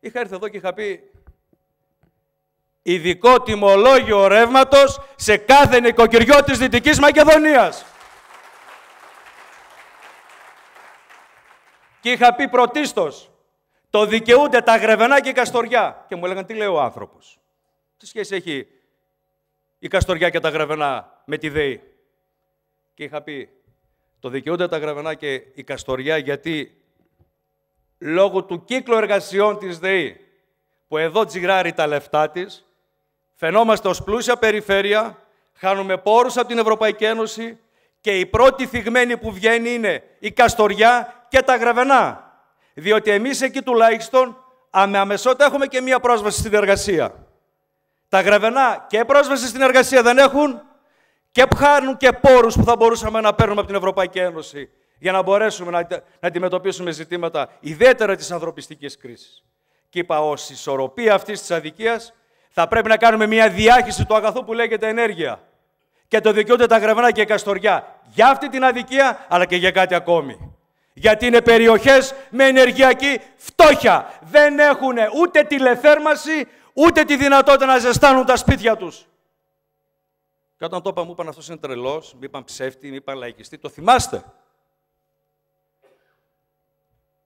είχα έρθει εδώ και είχα πει ειδικό τιμολόγιο ρεύματος σε κάθε νοικοκυριό της Δυτικής Μακεδονίας. Και είχα πει πρωτίστως, το δικαιούνται τα γρεβενά και η καστοριά. Και μου έλεγαν τι λέει ο άνθρωπος. Τι σχέση έχει η καστοριά και τα γρεβενά με τη ΔΕΗ. Και είχα πει, το δικαιούνται τα γρεβενά και η καστοριά γιατί λόγω του κύκλου εργασιών της ΔΕΗ, που εδώ τζιγράρει τα λεφτά της, φαινόμαστε ως πλούσια περιφέρεια, χάνουμε πόρους από την Ευρωπαϊκή Ένωση και η πρώτη θυγμένη που βγαίνει είναι η Καστοριά και τα Γραβενά. Διότι εμείς εκεί τουλάχιστον αμεσότα έχουμε και μία πρόσβαση στην εργασία. Τα Γραβενά και πρόσβαση στην εργασία δεν έχουν και χάνουν και πόρους που θα μπορούσαμε να παίρνουμε από την Ευρωπαϊκή Ένωση για να μπορέσουμε να, αντιμετωπίσουμε ζητήματα ιδιαίτερα της ανθρωπιστικής κρίσης. Και είπα, ως ισορροπία αυτής της αδικίας θα πρέπει να κάνουμε μια διάχυση του αγαθού που λέγεται ενέργεια. Και το δικαιούνται τα γρεβνά και η καστοριά. Για αυτή την αδικία, αλλά και για κάτι ακόμη. Γιατί είναι περιοχές με ενεργειακή φτώχεια. Δεν έχουν ούτε τηλεθέρμανση, ούτε τη δυνατότητα να ζεστάνουν τα σπίτια τους. Και όταν το είπα, μου είπαν αυτός είναι τρελός, μου είπαν ψεύτη, μου είπαν λαϊκιστή. Το θυμάστε.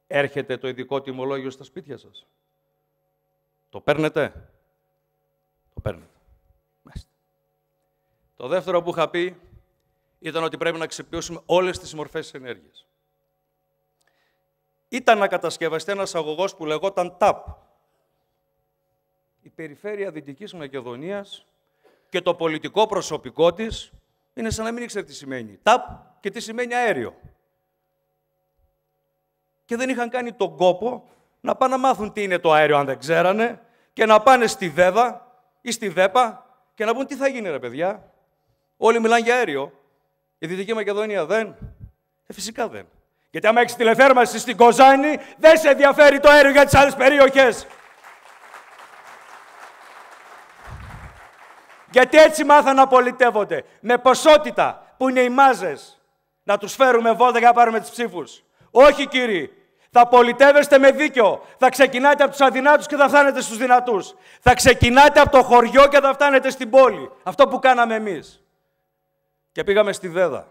Έρχεται το ειδικό τιμολόγιο στα σπίτια σας. Το παίρνετε. Το παίρνετε. Μάλιστα. Το δεύτερο που είχα πει ήταν ότι πρέπει να ξεπιώσουμε όλες τις μορφές της ενέργειας. Ήταν να κατασκευαστεί ένας αγωγός που λεγόταν ΤΑΠ. Η περιφέρεια Δυτικής Μακεδονίας και το πολιτικό προσωπικό της είναι σαν να μην ήξερε τι σημαίνει. ΤΑΠ και τι σημαίνει αέριο και δεν είχαν κάνει τον κόπο να πάνε να μάθουν τι είναι το αέριο αν δεν ξέρανε και να πάνε στη ΔΕΔΑ ή στη ΔΕΠΑ και να πούν τι θα γίνει ρε παιδιά. Όλοι μιλάνε για αέριο. Η Δυτική Μακεδονία δεν. Ε, φυσικά δεν. Γιατί άμα έχεις τηλεθέρμανση στην Κοζάνη, δεν σε ενδιαφέρει το αέριο για τις άλλες περιοχές. Γιατί έτσι μάθαν να πολιτεύονται. Με ποσότητα που είναι οι μάζες. Να τους φέρουμε βόλτα για να πάρουμε τις ψήφους. Όχι κύριοι. Θα πολιτεύεστε με δίκιο. Θα ξεκινάτε από τους αδυνάτους και θα φτάνετε στους δυνατούς. Θα ξεκινάτε από το χωριό και θα φτάνετε στην πόλη. Αυτό που κάναμε εμείς. Και πήγαμε στη Δέδα.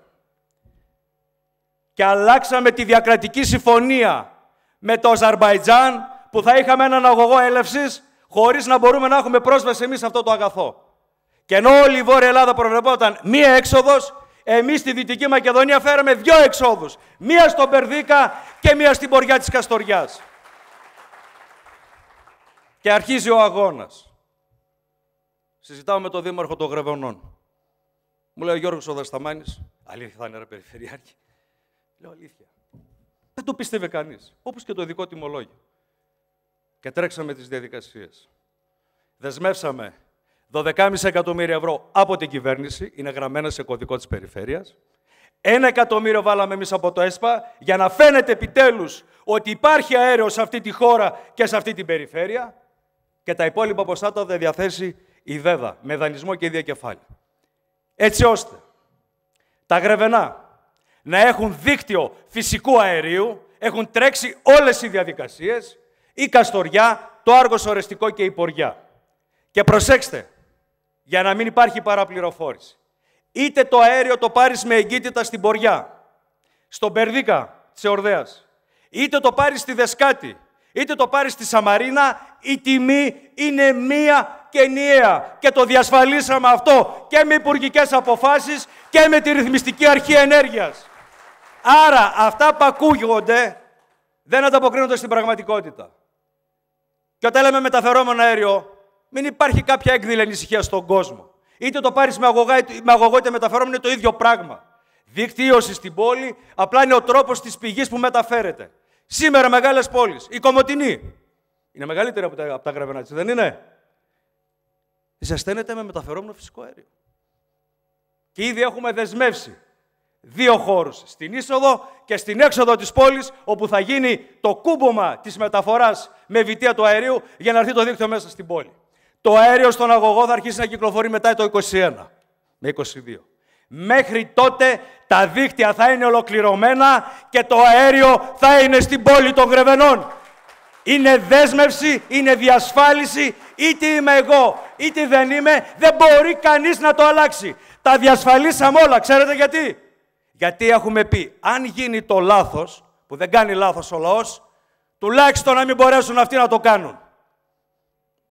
Και αλλάξαμε τη διακρατική συμφωνία με το Αζαρμπαϊτζάν που θα είχαμε έναν αγωγό έλευσης χωρίς να μπορούμε να έχουμε πρόσβαση εμείς σε αυτό το αγαθό. Και ενώ όλη η Βόρεια Ελλάδα προβλεπόταν μία έξοδος, εμείς στη Δυτική Μακεδονία φέραμε δύο εξόδους. Μία στον Περδίκα και μία στην ποριά της Καστοριάς. Και αρχίζει ο αγώνας. Συζητάω με τον Δήμαρχο των γρεβονών. Μου λέει ο Γιώργος ο Δασταμάνης, αλήθεια θα είναι ρε περιφερειάρχη. Λέω αλήθεια. Δεν το πίστευε κανείς, όπως και το ειδικό τιμολόγιο. Και τρέξαμε τις διαδικασίες. Δεσμεύσαμε 12,5 εκατομμύρια ευρώ από την κυβέρνηση, είναι γραμμένα σε κωδικό της περιφέρειας. Ένα εκατομμύριο βάλαμε εμείς από το ΕΣΠΑ για να φαίνεται επιτέλους ότι υπάρχει αέριο σε αυτή τη χώρα και σε αυτή την περιφέρεια και τα υπόλοιπα ποσά τα θα διαθέσει η ΔΕΔΑ με δανεισμό και διακεφάλι. Έτσι ώστε τα γρεβενά να έχουν δίκτυο φυσικού αερίου, έχουν τρέξει όλες οι διαδικασίες, η Καστοριά, το Άργος Ορεστικό και η Ποριά. Και προσέξτε, για να μην υπάρχει παραπληροφόρηση. Είτε το αέριο το πάρεις με εγκύτητα στην Ποριά, στον Περδίκα της Εορδέας, είτε το πάρεις στη Δεσκάτη, είτε το πάρεις στη Σαμαρίνα, η τιμή είναι μία και ενιαία. Και το διασφαλίσαμε αυτό και με υπουργικές αποφάσεις και με τη ρυθμιστική αρχή ενέργειας. Άρα αυτά που ακούγονται δεν ανταποκρίνονται στην πραγματικότητα. Και όταν λέμε μεταφερόμενο αέριο, μην υπάρχει κάποια έκδηλη ανησυχία στον κόσμο. Είτε το πάρεις με, είτε με αγωγό είτε μεταφερόμενο είναι το ίδιο πράγμα. Δικτύωσης στην πόλη απλά είναι ο τρόπος της πηγής που μεταφέρεται. Σήμερα μεγάλες πόλεις. Η Κομωτινή. Είναι μεγαλύτερη από τα, γραβενά της, δεν είναι. Ζεσταίνεται με μεταφερόμενο φυσικό αέριο. Και ήδη έχουμε δεσμεύσει δύο χώρους, στην είσοδο και στην έξοδο της πόλης, όπου θα γίνει το κούμπομα της μεταφοράς με βιτία του αερίου για να έρθει το δίκτυο μέσα στην πόλη το αέριο στον αγωγό θα αρχίσει να κυκλοφορεί μετά το 21 με 22. Μέχρι τότε τα δίκτυα θα είναι ολοκληρωμένα και το αέριο θα είναι στην πόλη των Γρεβενών. Είναι δέσμευση, είναι διασφάλιση, είτε είμαι εγώ, είτε δεν είμαι, δεν μπορεί κανείς να το αλλάξει. Τα διασφαλίσαμε όλα, ξέρετε γιατί. Γιατί έχουμε πει, αν γίνει το λάθος, που δεν κάνει λάθος ο λαός, τουλάχιστον να μην μπορέσουν αυτοί να το κάνουν.